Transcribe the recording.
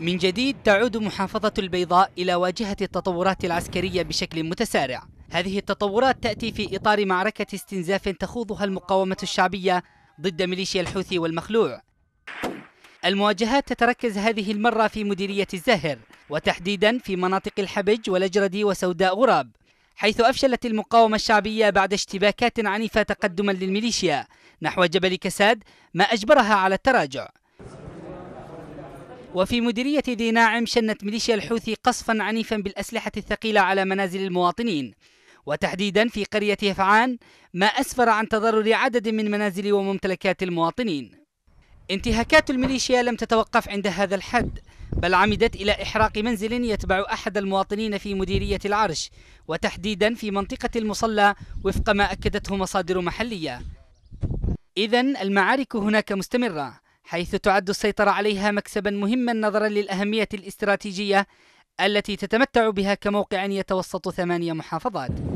من جديد تعود محافظة البيضاء إلى واجهة التطورات العسكرية بشكل متسارع هذه التطورات تأتي في إطار معركة استنزاف تخوضها المقاومة الشعبية ضد ميليشيا الحوثي والمخلوع المواجهات تتركز هذه المرة في مديرية الزاهر وتحديدا في مناطق الحبج والأجردي وسوداء غراب حيث أفشلت المقاومة الشعبية بعد اشتباكات عنيفة تقدما للميليشيا نحو جبل كساد ما أجبرها على التراجع وفي مديرية ذي ناعم شنت ميليشيا الحوثي قصفا عنيفا بالأسلحة الثقيلة على منازل المواطنين وتحديدا في قرية يفعان ما أسفر عن تضرر عدد من منازل وممتلكات المواطنين انتهاكات الميليشيا لم تتوقف عند هذا الحد بل عمدت إلى إحراق منزل يتبع أحد المواطنين في مديرية العرش وتحديدا في منطقة المصلى وفق ما أكدته مصادر محلية إذا المعارك هناك مستمرة حيث تعد السيطرة عليها مكسبا مهما نظرا للأهمية الاستراتيجية التي تتمتع بها كموقع يتوسط ثمانية محافظات